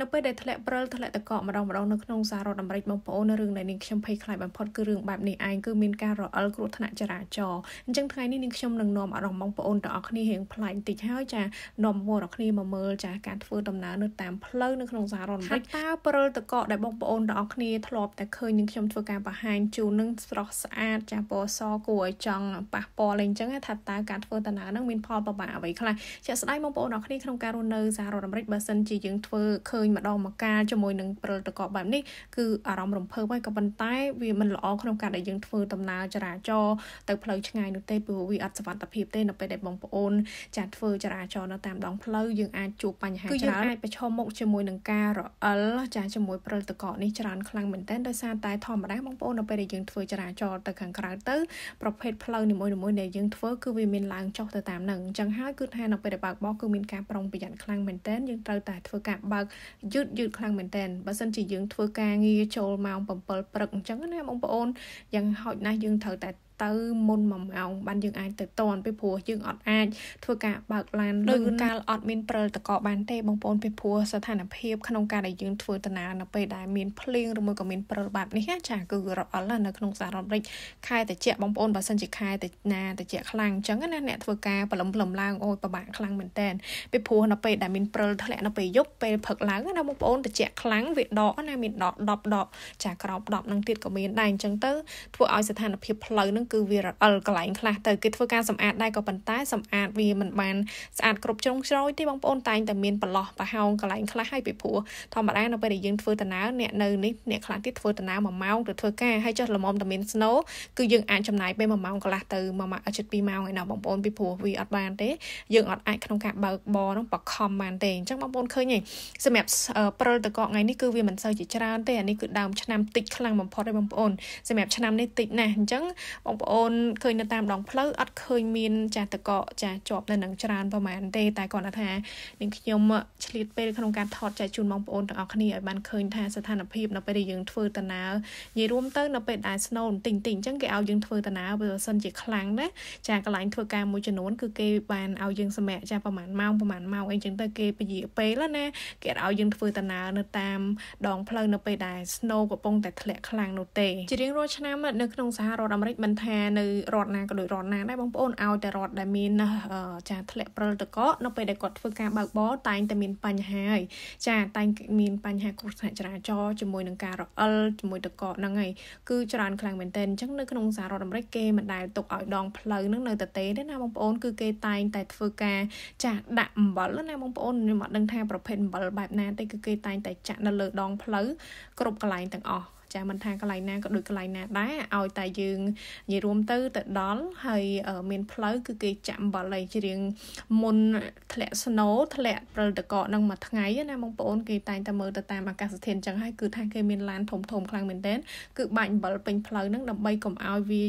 នៅពេលដែលធ្លាក់ព្រិលធ្លាក់តកកម្ដងម្ដងនៅក្នុងសហរដ្ឋអាមេរិកបងប្អូននៅរឿងដែលនាងខ្ញុំភ័យខ្លាចបំផុតគឺរឿងបែបនេះឯងគឺមានការរអិលគ្រោះថ្នាក់ចរាចរណ៍អញ្ចឹងថ្ងៃនេះនាងខ្ញុំនឹងនាំអារម្មណ៍បងប្អូនទាំងអស់គ្នារៀងផ្លែងតិចហើយចានាំបងប្អូនទាំងគ្នាមកមើលចាការធ្វើដំណើរនៅតាមផ្លូវនៅក្នុងសហរដ្ឋអាមេរិកតើព្រិលតកដែលបងប្អូនទាំងអស់គ្នាធ្លាប់តែឃើញនាងខ្ញុំធ្វើការបង្ហាញជូននឹងស្រស់ស្អាតចាពណ៌សគួរឲ្យចង់ប៉ះពាល់អីអញ្ចឹងថាតើការធ្វើដំណើរនឹងមានផលប្របាកអ្វីខ្លះជាក់ស្ដែងបងប្អូនទាំងអស់គ្នាក្នុងការរស់នៅសហរដ្ឋអាមេរិកបើសិនជាយើងធ្វើឃើញញម្ដងមកកាលជាមួយនឹងប្រតិកបបែបនេះគឺអារម្មណ៍រំភើបហើយក៏ប៉ុន្តែវាមិនល្អក្នុងការដែលយើងធ្វើដំណើរចរាចរណ៍ទៅផ្លូវឆ្ងាយនោះទេព្រោះវាអត់សុវត្ថិភាពទេនៅពេលដែលបងប្អូនចាត់ធ្វើចរាចរណ៍នៅតាមដងផ្លូវយើងអាចជួបបញ្ហាច្រើនអាចប្រឈមមុខជាមួយនឹងការរអិលចាជាមួយប្រតិកបនេះច្រើនខ្លាំងមែនទែនដោយសារតែធម្មតាបងប្អូននៅពេលដែលយើងធ្វើចរាចរណ៍ទៅខាងក្រៅទៅប្រភេទផ្លូវនីមួយៗដែលយើងធ្វើគឺវាមានឡើងចុះទៅតាមនឹងអញ្ចឹងហើយគឺថានៅពេលដែលបើកបោះគឺមានការប្រុងប្រយ័ត្នខ្លាំងមែនទែនយើងត្រូវតែធ្វើការបើកយឺតយឺតខ្លាំងមែនតើបើសិនជាយើងធ្វើការងារចូលម៉ោង7ព្រឹកអញ្ចឹងណាបងប្អូនយ៉ាងហោចណាស់យើងត្រូវតែទៅមុនមួយម៉ោងបានយើងអាចទៅតន់ពីព្រោះយើងអត់អាច ធ្វើការបើកឡានលឿនកាលអត់មានព្រិលតកបានទេបងប្អូនពីព្រោះស្ថានភាពក្នុងការដែលយើងធ្វើដំណើរនៅពេលដែលមានភ្លៀងឬមួយក៏មានព្រិលបែបនេះចាគឺរអិលនៅក្នុង សារ៉ាប់រិចខែតិចបងប្អូនបើសិនជាខែតិចណាតិចខ្លាំងអញ្ចឹងណាអ្នកធ្វើការព្រលឹមព្រលឹមឡើងអូយពិបាកខ្លាំងមែនតែនពីព្រោះនៅពេលដែលមានព្រិលធ្លាក់នៅពេលយប់ពេលព្រឹកឡើងណាបងប្អូនតិចខ្លាំងវាដកណាមានដក10ដកចាក្រោប10នឹងទៀតក៏មានដែរអញ្ចឹងទៅធ្វើឲ្យស្ថានភាពផ្លូវនឹងគឺវារអិលកន្លែងខ្លះទៅគេធ្វើការសម្អាតដែរក៏ប៉ុន្តែ សម្អាតវាមិនបានស្អាតគ្រប់ជ្រុងជ្រោយទេបងប្អូនតែងតែមានប្រឡោះប្រហោងកន្លែងខ្លះឲ្យពីព្រោះធម្មតានៅពេលដែលយើងធ្វើដំណើរអ្នកនៅនេះអ្នកខ្លះទៀតធ្វើដំណើរ1ម៉ោងទៅធ្វើការហើយចុះល្មមតែមាន snow គឺយើងអាចចំណាយពេល1ម៉ោងកន្លះទៅ1ម៉ោងជិត2ម៉ោងឯណោះបងប្អូនពីព្រោះវាអត់បានទេយើងអត់អាចក្នុងការបើកបរនោះបខំបានទេអញ្ចឹងបងប្អូនឃើញទេសម្រាប់ព្រិលតកថ្ងៃនេះគឺវាមិនសូវជាច្រើនទេអានេះគឺដើមឆ្នាំតិចខ្លាំងបំផុតឯបងប្អូនសម្រាប់ឆ្នាំនេះតិចណាស់អញ្ចឹងបងប្អូនឃើញនៅតាមដងផ្លូវអត់ឃើញមាន ចាស់តកចាស់ជាប់នៅនឹងច្រើនប្រហែលទេតែគាត់ថានឹងខ្ញុំឆ្លៀតពេលក្នុងការថតចែកជូនបងប្អូនទាំងអស់គ្នាឲ្យបានឃើញថាស្ថានភាពនៅពេលដែលយើងធ្វើតាណានិយាយរួមទៅនៅពេលដែលស្នូនតិចតិចអញ្ចឹងគេឲ្យយើងធ្វើតាណាបើសិនជាខ្លាំងណាចាកន្លែងធ្វើការមួយចំនួនគឺគេបានឲ្យយើងសម្រាកចាប្រហែលម៉ោងប្រហែលម៉ោងអីអញ្ចឹងទៅគេពជាពេលណាគេឲ្យយើងធ្វើតាណានៅតាមដងផ្លូវនៅពេលដែលស្នូកំពុងតែធ្លាក់ខ្លាំងនោះទេជារៀងរាល់ឆ្នាំនៅក្នុងសហរដ្ឋអាមេរិកមិនថាថានៅរដ្ឋណាក៏ដូចរដ្ឋណាដែរបងប្អូនឲ្យតែរដ្ឋដែលមានចាធ្លាក់ព្រិលតកនៅពេលដែលគាត់ធ្វើការបើកបរតែងតែមានបញ្ហាហើយចា តែងមានបញ្ហាគ្រោះថ្នាក់ចរាចរណ៍ជាមួយនឹងការរអិលជាមួយតកហ្នឹងហើយគឺច្រើនខ្លាំងមែនទែនអញ្ចឹងនៅក្នុងសហរដ្ឋអាមេរិកគេមិនដែលទុកឲ្យដងផ្លូវហ្នឹងនៅតែទេទេណាបងប្អូនគឺគេតែងតែធ្វើការចាស់ដាក់អំបិលណាបងប្អូនខ្ញុំអត់ដឹងថាប្រភេទអំបិលបែបណាទេ គឺគេតែងតែចាក់នៅលើដងផ្លូវគ្រប់កន្លែងទាំងអស់ចាមិនថាកន្លែងណាក៏ដូចកន្លែងណាដែរឲ្យតែយើងនិយាយរួមទៅទៅដល់ហើយមានផ្លូវគឺគេចាក់អំបិលឲ្យច្រៀងមុនធ្លាក់ស្នូធ្លាក់ប្រលតកនឹងមួយថ្ងៃណាបងប្អូនគេតែងតែមើលទៅតាមអាកាសធាតុអញ្ចឹងហើយគឺថាគេមានឡានធំធំខ្លាំងមែនទែនគឺបាច់អំបិលពេញផ្លូវនឹងដើម្បីកុំឲ្យវា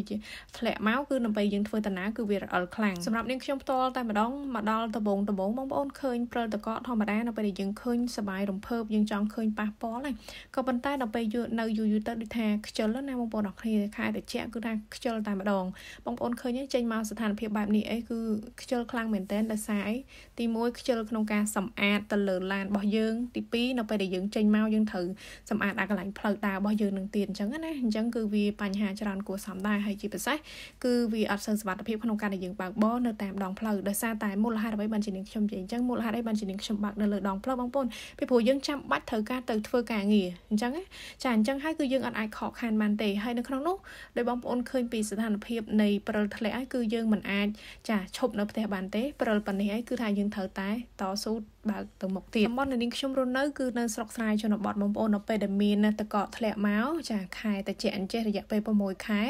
ធ្លាក់មកគឺដើម្បីយើងធ្វើតាណាគឺវារអិលខ្លាំងសម្រាប់នាងខ្ញុំផ្ទាល់តែម្ដងមកដល់ដបងដបងបងប្អូនឃើញប្រលតកធម្មតានៅពេលដែលយើងឃើញសបាយរំភើបយើងចង់ឃើញប៉ះពាល់ហ្នឹងក៏ប៉ុន្តែដល់ពេលនៅយូរយូរទៅដូចថាខ្ជិលណាបងប្អូនអរគ្នាខែតិចគឺថាខ្ជិលតែម្ដងបងប្អូនឃើញចេញមកស្ថានភាពបែបនេះអីគឺខ្ជិលខ្លាំងមែនទែនដោយសារអីទី1ខ្ជិលក្នុងការសម្អាតទៅលើឡានរបស់យើងទី2នៅពេលដែលយើងចេញមកយើងត្រូវសម្អាតអាកន្លែងផ្លូវដើររបស់យើងនឹងទៀតអញ្ចឹងណាអញ្ចឹងគឺវាបញ្ហាច្រើនគួរសមដែរហើយជាពិសេសគឺវាអត់សូវសុវត្ថិភាពក្នុងការដែលយើងបើកបរនៅតាមដងផ្លូវដោយសារតែមូលហេតុអ្វីបានជានាងខ្ញុំនិយាយអញ្ចឹងមូលហេតុអីបានជានាងខ្ញុំបើកនៅលើដងផ្លូវបងប្អូនពីព្រោះយើងចាំបាច់ត្រូវការទៅធ្វើការងារអញ្ចឹងចាអញ្ចឹងហើយគឺយើងអាចខកខានបានទេហើយនៅក្នុងនោះដោយបងប្អូនឃើញពីស្ថានភាពនៃព្រិលធ្លាក់ហើយគឺយើងមិនអាចចាឈប់នៅផ្ទះបានទេព្រិលប៉ុណ្នេះហើយគឺថាយើងត្រូវតែតស៊ូបើកទៅមុខទៀតតំបន់ដែលនាងខ្ញុំរស់នៅគឺនៅស្រុកស្រែជនបទបងប្អូននៅពេលដែលមានទឹកកកធ្លាក់មកចាខែតិចអញ្ចេះរយៈពេល6ខែ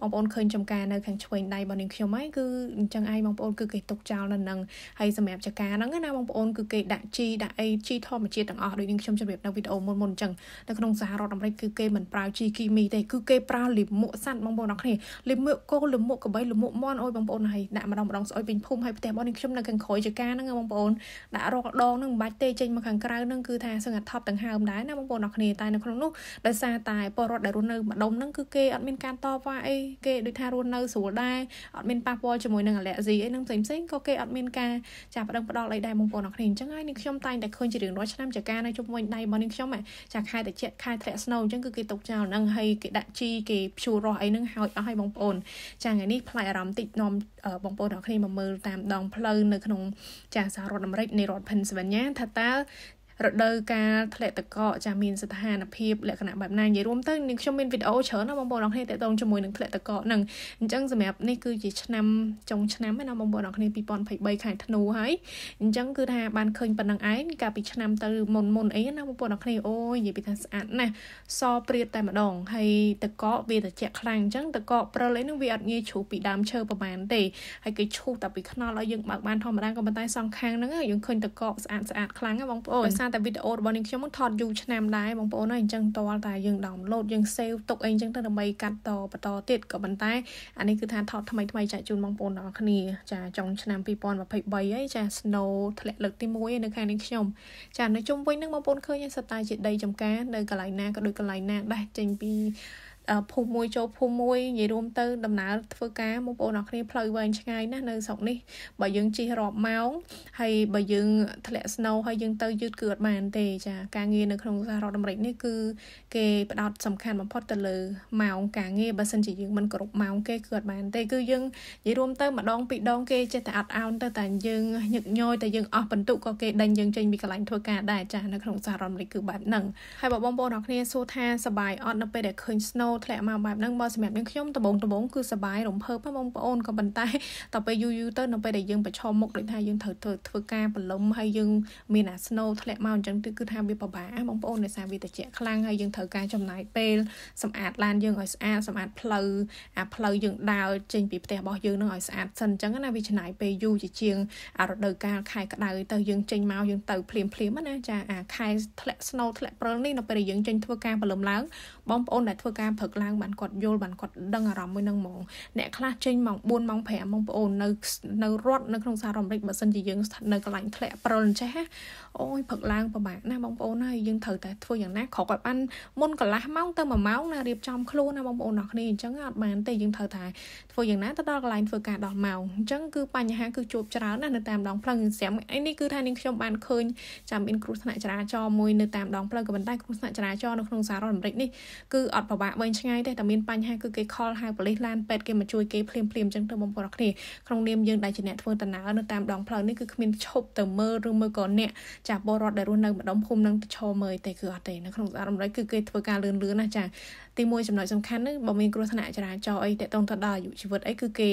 បងប្អូនឃើញចំការនៅខាងឆ្វេងដៃរបស់នាងខ្ញុំហើយគឺអញ្ចឹងឯងបងប្អូនគឺគេទុកចោលនៅនឹងហើយសម្រាប់ចការហ្នឹងណាបងប្អូនគឺគេដាក់ជីដាក់អីជីធម្មជាតិទាំងអស់ដូចនាងខ្ញុំជម្រាបនៅវីដេអូមុនមុនអញ្ចឹងនៅក្នុងសហរដ្ឋអាមេរិកគឺគេមិនប្រើជីគីមីទេគឺគេប្រើលិមួកសัตว์បងប្អូនអរគ្នាលិមួកគោលិមួកកបីលិមួកមន់អូយបងប្អូនហើយដាក់ម្ដងម្ដងស្អុយពេញភូមិហើយផ្ទះបងនាងខ្ញុំនៅខាងក្រោយចការហ្នឹងបងប្អូនដាក់រកដងនឹងមិនបាច់ទេចេញមកខាងក្រៅនឹងគឺថាសឹងតែថប់ទាំងហើមដែរណាបងប្អូនអរគ្នាតែនៅក្នុងនោះដោយសារតែពលរដ្ឋដែលរស់នៅម្ដុំនឹងគឺគេអត់មានការតវ៉ាអីគេដូចថារស់នៅស្រួលដែរអត់មានប៉ះពាល់ជាមួយនឹងអាឡែស៊ីអីនឹងផ្សេងផ្សេងក៏គេអត់មានការចាប់ប្តឹងផ្ដាល់អីដែរបងប្អូនអរគ្នាអញ្ចឹងហើយនេះខ្ញុំតែងតែឃើញជារៀងរាល់ឆ្នាំចាការនៅជុំវិញដៃរបស់នេះខ្ញុំចាខែតិចខែធ្លាក់ស្នូអញ្ចឹងគឺគេទុកចោលនឹងហើយគេដាក់ជីគេព្យួររស់អីនឹងហើយអស់ហើយបងប្អូនចាថ្ងៃនេះផ្លែអារម្មណ៍តិចនាំបងប្អូនអរគ្នាមកមើលតាមដងផ្លូវនៅក្នុងចាសហរដ្ឋអាមេរិកនៃរដ្ឋ Pennsylvania nhé sebenarnya ta រដូវកាលធ្លាក់ទឹកកកចាមានស្ថានភាពលក្ខណៈបែបណានិយាយរួមទៅនាងខ្ញុំមានវីដេអូច្រើនណាស់បងប្អូនអរគ្នាតេតងជាមួយនឹងធ្លាក់ទឹកកកហ្នឹងអញ្ចឹងសម្រាប់នេះគឺជាឆ្នាំចុងឆ្នាំណាបងប្អូនអរគ្នា2023ខែធ្នូហើយអញ្ចឹងគឺថាបានឃើញប៉ុណ្្នឹងឯងកាលពីឆ្នាំ ទៅមុនមុនអីណាបងប្អូនអរគ្នាអូយនិយាយពីថាស្អាតណាស់សព្រាតតែម្ដងហើយទឹកកកវាត្រជាក់ខ្លាំងអញ្ចឹងទឹកកកព្រិលអីហ្នឹងវាអត់ងាយជ្រុះពីដើមឈើប្រហែលទេហើយគេឈូសតែពីខ្នល់ឲ្យយើងបើកបានធម្មតាក៏ប៉ុន្តែសងខាងហ្នឹងយើងឃើញទឹកកកស្អាតស្អាតខ្លាំងណាបងប្អូនសារតែវីដេអូរបស់នាងខ្ញុំថតយូរឆ្នាំដែរបងប្អូនហើយអញ្ចឹងតលតែយើងដោនឡូតយើង save ទុកអីអញ្ចឹងទៅដើម្បីកាត់តបន្តទៀតក៏ប៉ុន្តែអានេះគឺថាថតថ្មីថ្មីចែកជូនបងប្អូនទាំងអស់គ្នាចាចុងឆ្នាំ2023ហើយចា snow ធ្លាក់លើកទី1នៅខាងនាងខ្ញុំចានៅជុំវិញនឹងបងប្អូនឃើញហើយសត្វតែជាដីចំការនៅកន្លែងណាក៏ដូចកន្លែងណាដែរចេញពីភូមិមួយចូលភូមិមួយនិយាយរួមទៅ ដំណើរធ្វើការបងប្អូនអរគ្នាផ្លូវវែងឆ្ងាយណាស់នៅស្រុកនេះបើយើងជិះរាប់ម៉ោងហើយបើយើងធ្លាក់ស្នូវហើយយើងទៅយឺតគឺអត់បានទេចាការងារនៅក្នុងសហរដ្ឋអាមេរិកនេះគឺគេផ្ដោតសំខាន់បំផុតទៅលើម៉ោងការងារបើសិនជាយើងមិនគ្រប់ម៉ោងគេគឺអត់បានទេគឺយើងនិយាយរួមទៅម្ដងពីរដងគេចេះតែអត់អោនទៅតែយើងញឹកញយតែយើងអស់បន្ទុកក៏គេដេញយើងចេញពីកន្លែងធ្វើការដែរចានៅក្នុងសហរដ្ឋអាមេរិកគឺបែបហ្នឹងហើយបងប្អូនអរគ្នាសួរថាសบายអត់នៅពេលដែលឃើញស្នូវតធ្លាក់មកបែបហ្នឹងបើសម្រាប់យើងខ្ញុំដំបងដំបងគឺសបាយរំភើបហ្នឹងបងប្អូនក៏ប៉ុន្តែតទៅយូរយូរទៅនៅពេលដែលយើងប្រឈមមុខដូចថាយើងត្រូវធ្វើធ្វើការបន្លំហើយយើងមានអាស្នូធ្លាក់មកអញ្ចឹងគឺថាវាពិបាកបងប្អូនដោយសារវាតិចខ្លាំងហើយយើងត្រូវការចំណាយពេលសម្អាតឡានយើងឲ្យស្អាតសម្អាតផ្លូវអាផ្លូវយើងដើរចេញពីផ្ទះរបស់យើងនឹងឲ្យស្អាតសិនអញ្ចឹងណាវាចំណាយពេលយូរជាជាងអារដូវកាលខែក្តៅទៅយើងចេញមកយើងទៅភ្លាមភ្លាមណា ចាអាខែធ្លាក់ស្នូធ្លាក់ព្រិលនេះនៅពេលដែលយើងចេញធ្វើការបន្លំឡើងបងប្អូនដែលធ្វើការព្រព្រឹកឡើងបានគាត់យល់បានគាត់ដឹងអារម្មណ៍មួយនឹងហ្មងអ្នកខ្លះចេញម៉ោង4ម៉ោង5ហ្មងបងប្អូននៅនៅរដ្ឋនៅក្នុងសហរដ្ឋអាមេរិកបើសិនជាយើងស្ថិតនៅកន្លែងធ្លាក់ប្រុលអញ្ចេះអូយព្រឹកឡើងពិបាកណាស់បងប្អូនហើយយើងត្រូវតែធ្វើយ៉ាងណាក្រោកឲ្យបានមុនកន្លះម៉ោងទៅ1ម៉ោងណារៀបចំខ្លួនណាបងប្អូនអរគ្នាអញ្ចឹងអត់បានទេយើងត្រូវតែធ្វើយ៉ាងណាទៅដល់កន្លែងធ្វើការ10ម៉ោងអញ្ចឹងគឺបញ្ហាគឺជួបច្រើនណាស់នៅតាមដងផ្លូវស្រាប់ឯនេះគឺថានាងខ្ញុំបានឃើញចាំមានគ្រោះថ្នាក់ចរាចរណ៍មួយនៅតាមដងផ្លូវក៏ប៉ុន្តែគ្រោះថ្នាក់ចរាចរណ៍នៅក្នុងសហរដ្ឋអាមេរិកនេះគឺអត់ប្របាក់វិញឆ្ងាយទេតែមានបញ្ហាគឺគេខលហៅប៉ូលីសឡានពេទ្យគេមកជួយគេភ្លាមភ្លាមអញ្ចឹងទៅបងប្អូនអរគ្នាក្នុងនាមយើងដែលជាអ្នកធ្វើដំណើរនៅតាមដងផ្លូវនេះគឺគ្មានឈប់ទៅមើលឬមើលក៏អ្នកចាស់ពលរដ្ឋដែលរស់នៅម្ដុំភូមិនឹងទៅឈរមើលទេគឺអត់ទេនៅក្នុងសហរដ្ឋអាមេរិកគឺគេធ្វើការលឿនលឿនណាចាទីមួយចំណុចសំខាន់ហ្នឹងបើមានគ្រោះថ្នាក់ចរាចរណ៍អីតាក់ទងទៅដល់អាយុជីវិតអីគឺគេ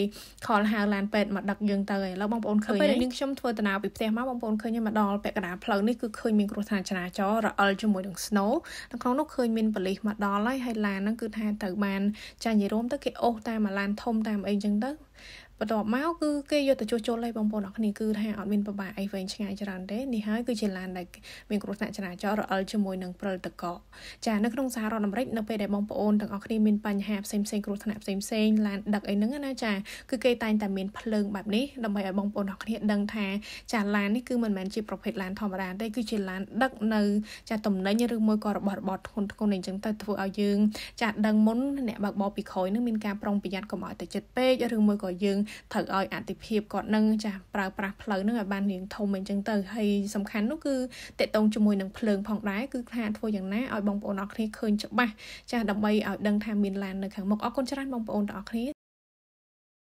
ខលហៅឡានពេទ្យមកដឹកយើងទៅហើយឥឡូវបងប្អូនឃើញពេលនេះខ្ញុំធ្វើដំណើរពីផ្ទះមកបងប្អូនឃើញមកដល់ពាក់កណ្ដាលផ្លូវនេះគឺឃើញមានគ្រោះថ្នាក់ចរាចរណ៍រអិលជាមួយនឹង snow នៅក្នុងនោះឃើញមានប៉ូលីសមកដល់ហើយហើយឡានហ្នឹងគឺថាទៅបានចានិយាយរួមទៅគេអូសតាមអាឡានធំតាមអីចឹងទៅបន្ទាប់មកគឺគេយកទៅជួសជុលឲ្យបងប្អូនអរគ្នាគឺថាអត់មានពិបាកអីវែងឆ្ងាយច្រើនទេនេះហើយគឺជាឡានដែលមានគ្រោះថ្នាក់ចរាចរណ៍រអិលជាមួយនឹងព្រលតកចានៅក្នុងសហរដ្ឋអាមេរិកនៅពេលដែលបងប្អូនទាំងអស់គ្នាមានបញ្ហាផ្សេងផ្សេងគ្រោះថ្នាក់ផ្សេងផ្សេងឡានដឹកអីហ្នឹងណាចាគឺគេតែងតែមានភ្លើងបែបនេះដើម្បីឲ្យបងប្អូនអរគ្នាដឹងថាចាឡាននេះគឺមិនមែនជាប្រភេទឡានធម្មតាទេគឺជាឡានដឹកនៅចាតំណែងឬមួយក៏របស់របរធ្ងន់ធ្ងរអីចឹងទៅធ្វើឲ្យយើងចាដឹងមុនអ្នកបើកបរពីក្រោយនឹងមានការប្រុងប្រយ័ត្នកុំឲ្យទៅចិត្តពេកឬមួយក៏យើងត្រូវឲ្យអតិភិបគាត់នឹងចាប្រើប្រាស់ផ្លូវនឹងឲ្យបានរៀងធំអញ្ចឹងទៅហើយសំខាន់នោះគឺតេតងជាមួយនឹងភ្លើងផងដែរគឺ ថាធ្វើយ៉ាងណាឲ្យបងប្អូនអរគ្នាឃើញច្បាស់ចាដើម្បីឲ្យដឹងថាមានឡាននៅខាងមុខអរគុណច្រើនបងប្អូនទាំងអស់គ្នា